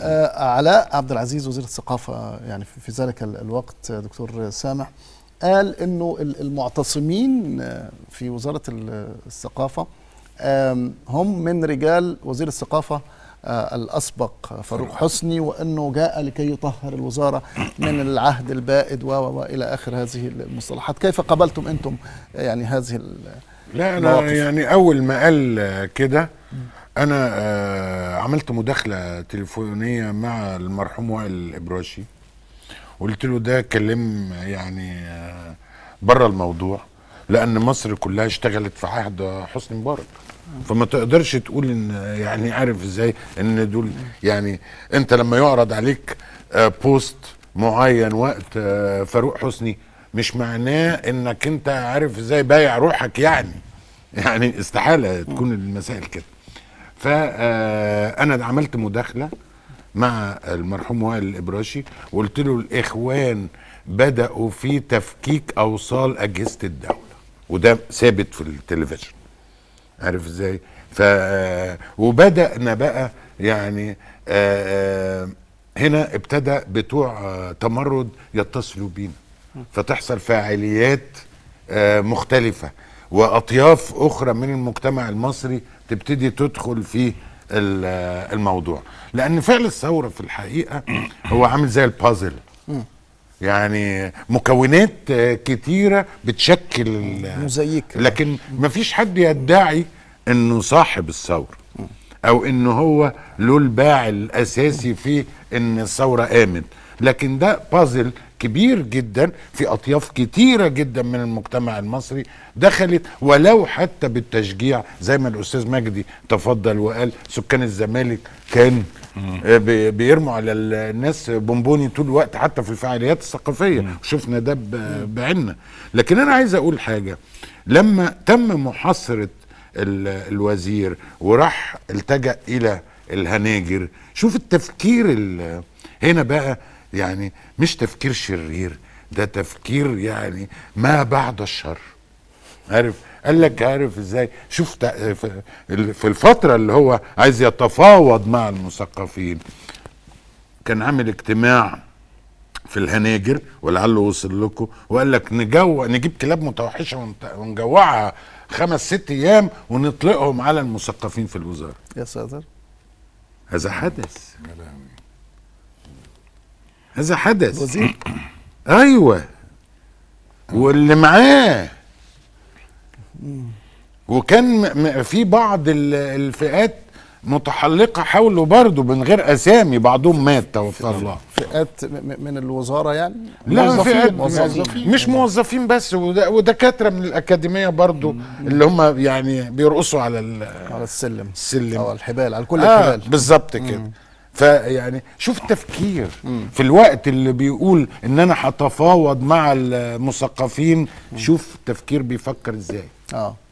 آه، علاء عبد العزيز وزير الثقافه يعني في ذلك الوقت دكتور سامح قال انه المعتصمين آه، في وزاره الثقافه هم من رجال وزير الثقافه آه، الاسبق فاروق حسني وانه جاء لكي يطهر الوزاره من العهد البائد و الى اخر هذه المصطلحات كيف قبلتم انتم يعني هذه لا انا يعني اول ما قال كده انا آه عملت مداخله تليفونيه مع المرحوم وائل الابراشي قلت له ده كلام يعني آه بره الموضوع لان مصر كلها اشتغلت في عهد حسني مبارك فما تقدرش تقول ان يعني عارف ازاي ان دول يعني انت لما يعرض عليك آه بوست معين وقت آه، فاروق حسني مش معناه انك انت عارف ازاي بايع روحك يعني يعني استحاله تكون المسائل كده فانا آه، عملت مداخله مع المرحوم وائل الابراشي وقلت له الاخوان بداوا في تفكيك اوصال اجهزه الدوله وده ثابت في التلفزيون عارف ازاي ف آه، وبدانا بقى يعني آه، هنا ابتدى بتوع تمرد يتصلوا بينا فتحصل فعاليات مختلفه واطياف اخرى من المجتمع المصري تبتدي تدخل في الموضوع لان فعل الثوره في الحقيقه هو عامل زي البازل يعني مكونات كتيره بتشكل مزيك لكن مفيش حد يدعي انه صاحب الثوره او انه هو له الباع الاساسي في ان الثوره قامت لكن ده بازل كبير جدا في اطياف كتيره جدا من المجتمع المصري دخلت ولو حتى بالتشجيع زي ما الاستاذ مجدي تفضل وقال سكان الزمالك كان آه، بيرموا على الناس بونبوني طول الوقت حتى في الفعاليات الثقافيه شفنا ده بعيننا لكن انا عايز اقول حاجه لما تم محاصره الوزير وراح التجا الى الهناجر شوف التفكير هنا بقى يعني مش تفكير شرير ده تفكير يعني ما بعد الشر عارف قال لك عارف ازاي شفت في الفتره اللي هو عايز يتفاوض مع المثقفين كان عامل اجتماع في الهناجر ولعله وصل لكم وقال لك نجو نجيب كلاب متوحشه ونجوعها خمس ست ايام ونطلقهم على المثقفين في الوزاره يا ساتر هذا حدث هذا حدث وزير ايوه واللي معاه وكان في بعض الفئات متحلقه حوله برضه من غير اسامي بعضهم مات توفى الله فئات من الوزاره يعني لا فئات موظفين مش موظفين بس ودكاتره من الاكاديميه برضه اللي هم يعني بيرقصوا على على السلم السلم او الحبال على كل آه الحبال بالظبط كده فيعني شوف التفكير في الوقت اللي بيقول ان انا هتفاوض مع المثقفين شوف التفكير بيفكر ازاي اه